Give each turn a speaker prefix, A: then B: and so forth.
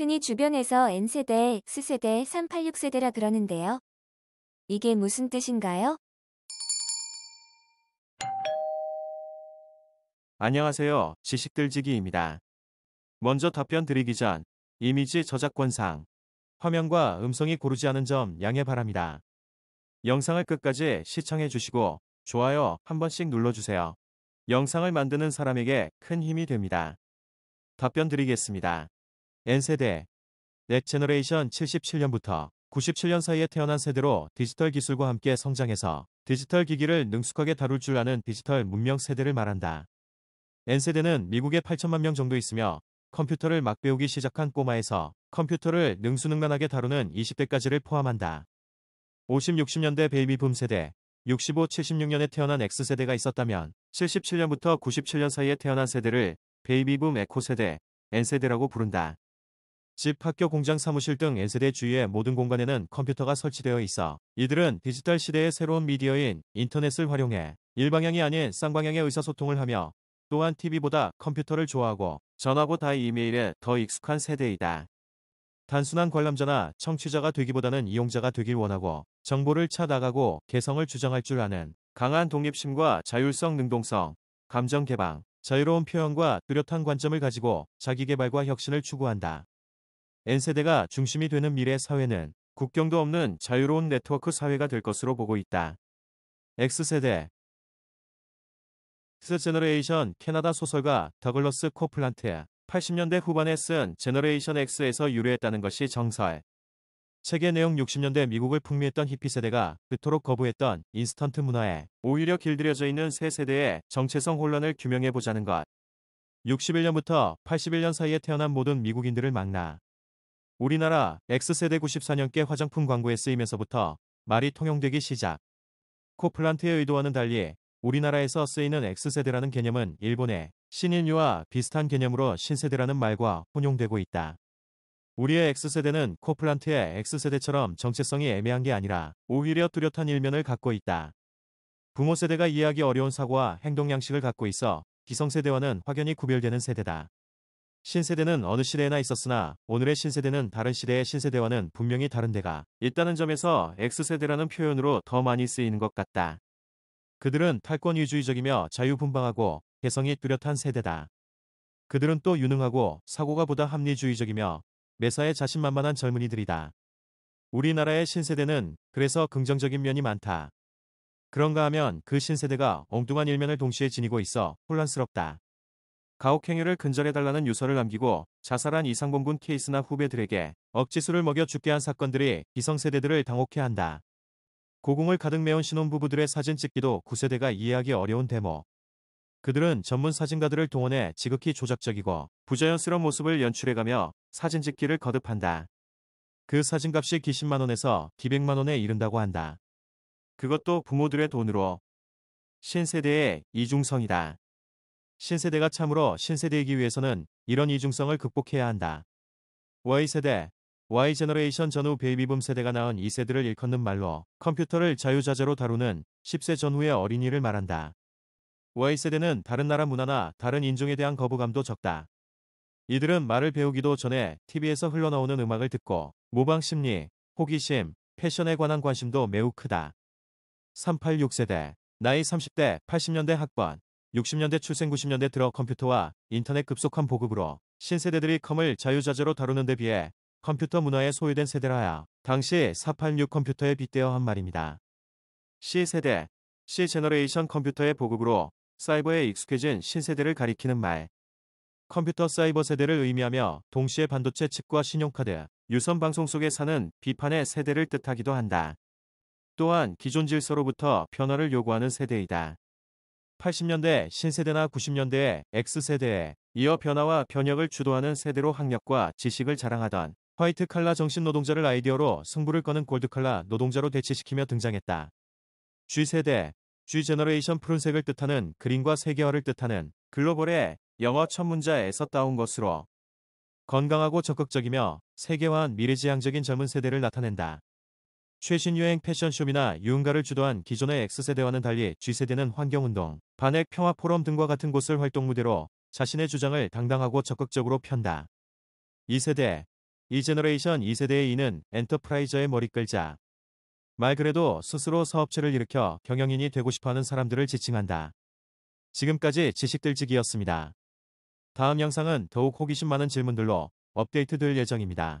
A: 흔히 주변에서 N세대, s 세대 386세대라 그러는데요. 이게 무슨 뜻인가요? 안녕하세요. 지식들지기입니다. 먼저 답변 드리기 전 이미지 저작권상 화면과 음성이 고르지 않은 점 양해 바랍니다. 영상을 끝까지 시청해 주시고 좋아요 한 번씩 눌러주세요. 영상을 만드는 사람에게 큰 힘이 됩니다. 답변 드리겠습니다. N세대 넥제너레이션 77년부터 97년 사이에 태어난 세대로 디지털 기술과 함께 성장해서 디지털 기기를 능숙하게 다룰 줄 아는 디지털 문명 세대를 말한다. N세대는 미국에 8천만 명 정도 있으며 컴퓨터를 막 배우기 시작한 꼬마에서 컴퓨터를 능수능란하게 다루는 20대까지를 포함한다. 50, 60년대 베이비붐 세대 65, 76년에 태어난 X세대가 있었다면 77년부터 97년 사이에 태어난 세대를 베이비붐 에코 세대, N세대라고 부른다. 집, 학교, 공장, 사무실 등 N세대 주위의 모든 공간에는 컴퓨터가 설치되어 있어 이들은 디지털 시대의 새로운 미디어인 인터넷을 활용해 일방향이 아닌 쌍방향의 의사소통을 하며 또한 TV보다 컴퓨터를 좋아하고 전화고다 이메일에 더 익숙한 세대이다. 단순한 관람자나 청취자가 되기보다는 이용자가 되길 원하고 정보를 찾아가고 개성을 주장할 줄 아는 강한 독립심과 자율성 능동성, 감정 개방, 자유로운 표현과 뚜렷한 관점을 가지고 자기 개발과 혁신을 추구한다. N세대가 중심이 되는 미래 사회는 국경도 없는 자유로운 네트워크 사회가 될 것으로 보고 있다. X세대 X 제너레이션 캐나다 소설가 더글러스 코플란트 80년대 후반에 쓴 제너레이션 X에서 유래했다는 것이 정설. 책의 내용 60년대 미국을 풍미했던 히피 세대가 그토록 거부했던 인스턴트 문화에 오히려 길들여져 있는 새 세대의 정체성 혼란을 규명해보자는 것. 61년부터 81년 사이에 태어난 모든 미국인들을 망나 우리나라 X세대 94년께 화장품 광고에 쓰이면서부터 말이 통용되기 시작. 코플란트의 의도와는 달리 우리나라에서 쓰이는 X세대라는 개념은 일본의 신인류와 비슷한 개념으로 신세대라는 말과 혼용되고 있다. 우리의 X세대는 코플란트의 X세대처럼 정체성이 애매한 게 아니라 오히려 뚜렷한 일면을 갖고 있다. 부모 세대가 이해하기 어려운 사고와 행동 양식을 갖고 있어 기성세대와는 확연히 구별되는 세대다. 신세대는 어느 시대에나 있었으나 오늘의 신세대는 다른 시대의 신세대와는 분명히 다른 데가 있다는 점에서 X세대라는 표현으로 더 많이 쓰이는 것 같다. 그들은 탈권위주의적이며 자유분방하고 개성이 뚜렷한 세대다. 그들은 또 유능하고 사고가 보다 합리주의적이며 매사에 자신만만한 젊은이들이다. 우리나라의 신세대는 그래서 긍정적인 면이 많다. 그런가 하면 그 신세대가 엉뚱한 일면을 동시에 지니고 있어 혼란스럽다. 가혹행위를 근절해달라는 유서를 남기고 자살한 이상봉군 케이스나 후배들에게 억지수를 먹여 죽게 한 사건들이 기성세대들을 당혹해 한다. 고궁을 가득 메운 신혼부부들의 사진 찍기도 9세대가 이해하기 어려운 대모 그들은 전문 사진가들을 동원해 지극히 조작적이고 부자연스러운 모습을 연출해가며 사진 찍기를 거듭한다. 그 사진값이 기십만원에서 기백만원에 이른다고 한다. 그것도 부모들의 돈으로. 신세대의 이중성이다. 신세대가 참으로 신세대이기 위해서는 이런 이중성을 극복해야 한다. Y세대, Y제너레이션 전후 베이비붐 세대가 낳은 2세대를 일컫는 말로 컴퓨터를 자유자재로 다루는 10세 전후의 어린이를 말한다. Y세대는 다른 나라 문화나 다른 인종에 대한 거부감도 적다. 이들은 말을 배우기도 전에 TV에서 흘러나오는 음악을 듣고 모방심리, 호기심, 패션에 관한 관심도 매우 크다. 386세대, 나이 30대 80년대 학번, 60년대 출생 90년대 들어 컴퓨터와 인터넷 급속한 보급으로 신세대들이 컴을 자유자재로 다루는 데 비해 컴퓨터 문화에 소외된 세대라야 당시 486 컴퓨터에 빗대어 한 말입니다. C세대, C제너레이션 컴퓨터의 보급으로 사이버에 익숙해진 신세대를 가리키는 말. 컴퓨터 사이버 세대를 의미하며 동시에 반도체 칩과 신용카드, 유선 방송 속에 사는 비판의 세대를 뜻하기도 한다. 또한 기존 질서로부터 변화를 요구하는 세대이다. 80년대 신세대나 90년대의 X세대에 이어 변화와 변혁을 주도하는 세대로 학력과 지식을 자랑하던 화이트 칼라 정신 노동자를 아이디어로 승부를 거는 골드 칼라 노동자로 대치시키며 등장했다. G세대, G제너레이션 푸른색을 뜻하는 그림과 세계화를 뜻하는 글로벌의 영어 첫 문자에서 따온 것으로 건강하고 적극적이며 세계화한 미래지향적인 젊은 세대를 나타낸다. 최신 유행 패션쇼미나 유흥가를 주도한 기존의 X세대와는 달리 G세대는 환경운동, 반핵 평화 포럼 등과 같은 곳을 활동 무대로 자신의 주장을 당당하고 적극적으로 편다. 2세대, 이 제너레이션 2세대의 이는 엔터프라이저의 머리 끌자. 말 그래도 스스로 사업체를 일으켜 경영인이 되고 싶어하는 사람들을 지칭한다. 지금까지 지식들지기였습니다. 다음 영상은 더욱 호기심 많은 질문들로 업데이트 될 예정입니다.